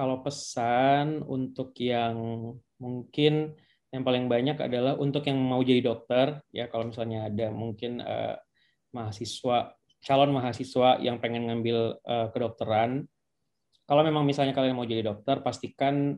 kalau pesan untuk yang mungkin yang paling banyak adalah untuk yang mau jadi dokter ya kalau misalnya ada mungkin uh, mahasiswa calon mahasiswa yang pengen ngambil uh, kedokteran kalau memang misalnya kalian mau jadi dokter pastikan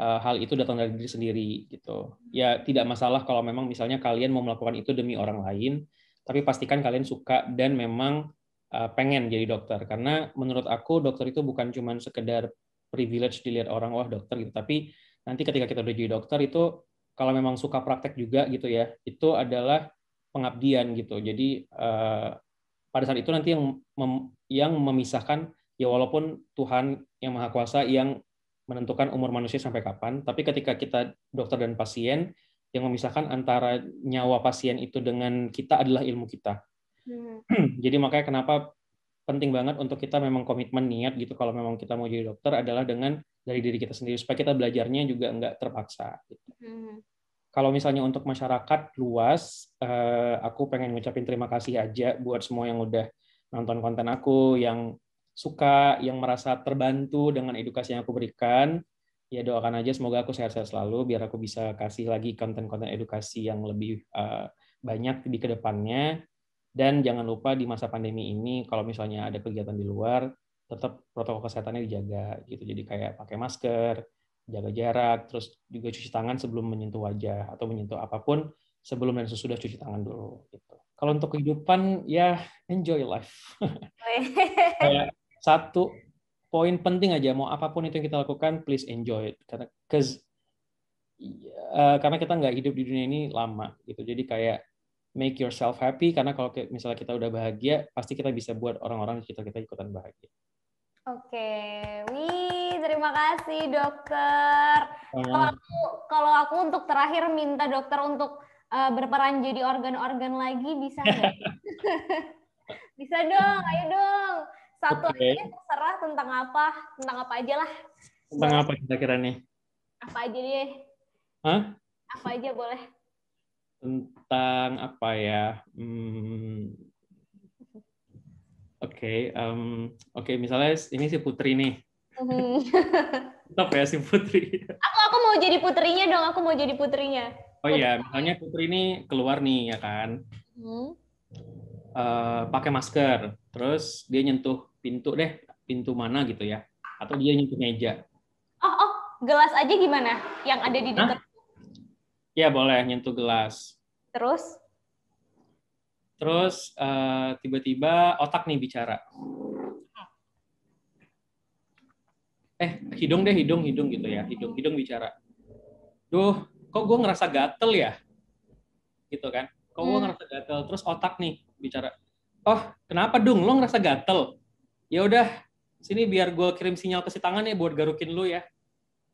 uh, hal itu datang dari diri sendiri gitu ya tidak masalah kalau memang misalnya kalian mau melakukan itu demi orang lain tapi pastikan kalian suka dan memang pengen jadi dokter karena menurut aku dokter itu bukan cuma sekedar privilege dilihat orang wah dokter gitu tapi nanti ketika kita udah jadi dokter itu kalau memang suka praktek juga gitu ya itu adalah pengabdian gitu jadi eh, pada saat itu nanti yang mem, yang memisahkan ya walaupun Tuhan yang maha kuasa yang menentukan umur manusia sampai kapan tapi ketika kita dokter dan pasien yang memisahkan antara nyawa pasien itu dengan kita adalah ilmu kita. Hmm. Jadi makanya kenapa penting banget untuk kita memang komitmen niat gitu kalau memang kita mau jadi dokter adalah dengan dari diri kita sendiri supaya kita belajarnya juga nggak terpaksa. Gitu. Hmm. Kalau misalnya untuk masyarakat luas, eh, aku pengen ngucapin terima kasih aja buat semua yang udah nonton konten aku, yang suka, yang merasa terbantu dengan edukasi yang aku berikan. Ya doakan aja semoga aku sehat-sehat selalu biar aku bisa kasih lagi konten-konten edukasi yang lebih eh, banyak di kedepannya dan jangan lupa di masa pandemi ini, kalau misalnya ada kegiatan di luar, tetap protokol kesehatannya dijaga gitu. Jadi kayak pakai masker, jaga jarak, terus juga cuci tangan sebelum menyentuh wajah atau menyentuh apapun sebelum dan sesudah cuci tangan dulu. Gitu. Kalau untuk kehidupan ya enjoy life. Oh, iya. kayak satu poin penting aja mau apapun itu yang kita lakukan please enjoy it karena uh, karena kita nggak hidup di dunia ini lama gitu. Jadi kayak make yourself happy karena kalau misalnya kita udah bahagia pasti kita bisa buat orang-orang di sekitar kita ikutan bahagia. Oke, okay. wih terima kasih dokter. Uh, kalau aku kalau aku untuk terakhir minta dokter untuk uh, berperan jadi organ-organ lagi bisa nggak? bisa dong, ayo dong. Satu okay. aja terserah tentang apa, tentang apa aja lah. Tentang apa kira-kira nih? Apa aja deh. Hah? Apa aja boleh tentang apa ya? Hmm, oke, okay, um, oke okay, misalnya ini si Putri nih. Mm-hmm. Top ya si Putri. Aku aku mau jadi putrinya dong, aku mau jadi putrinya. Oh iya, misalnya Putri ini keluar nih ya kan. Hmm. Uh, pakai masker, terus dia nyentuh pintu deh, pintu mana gitu ya? Atau dia nyentuh meja? Oh oh, gelas aja gimana? Yang ada di dekat Iya boleh, nyentuh gelas. Terus? Terus tiba eh, tiba-tiba otak nih bicara. Eh, hidung deh, hidung, hidung gitu ya. Hidung, hidung bicara. Duh, kok gue ngerasa gatel ya? Gitu kan. Kok gue hmm. ngerasa gatel. Terus otak nih bicara. Oh, kenapa Dung? Lo ngerasa gatel? Ya udah, sini biar gue kirim sinyal ke si tangan ya buat garukin lu ya.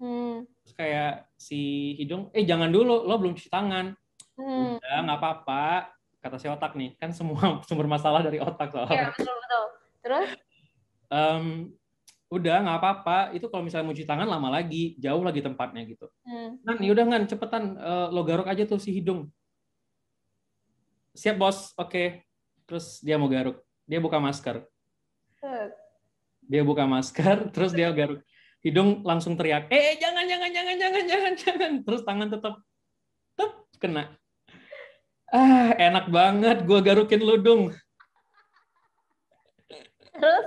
Hmm. Terus kayak si hidung, eh jangan dulu, lo belum cuci tangan. Hmm. Udah nggak apa-apa, kata si otak nih, kan semua sumber masalah dari otak soalnya. Iya betul betul. Terus? Um, udah nggak apa-apa, itu kalau misalnya mau cuci tangan lama lagi, jauh lagi tempatnya gitu. Hmm. Nan, yaudah ngan, cepetan uh, lo garuk aja tuh si hidung. Siap bos, oke. Okay. Terus dia mau garuk, dia buka masker. Dia buka masker, terus dia garuk hidung langsung teriak, eh, eh jangan jangan jangan jangan jangan jangan, terus tangan tetap tetap kena. Ah enak banget, gue garukin ludung. Terus?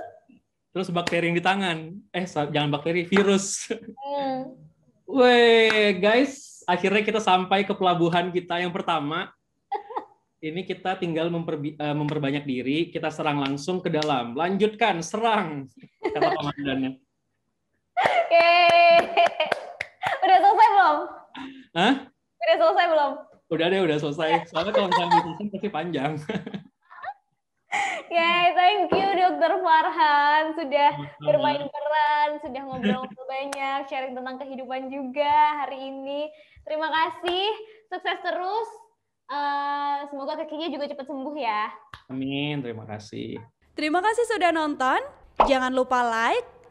Terus bakteri yang di tangan, eh jangan bakteri, virus. Hmm. Weh guys, akhirnya kita sampai ke pelabuhan kita yang pertama. Ini kita tinggal eh, memperbanyak diri, kita serang langsung ke dalam. Lanjutkan, serang, kata komandannya. Oke, Udah selesai belum? Hah? Udah selesai belum? Udah deh, udah selesai. Soalnya kalau misalnya disesen pasti panjang. Oke, thank you Dokter Farhan sudah bermain peran, sudah ngobrol-ngobrol banyak, sharing tentang kehidupan juga hari ini. Terima kasih, sukses terus. Uh, semoga kakinya juga cepat sembuh ya. Amin, terima kasih. Terima kasih sudah nonton. Jangan lupa like,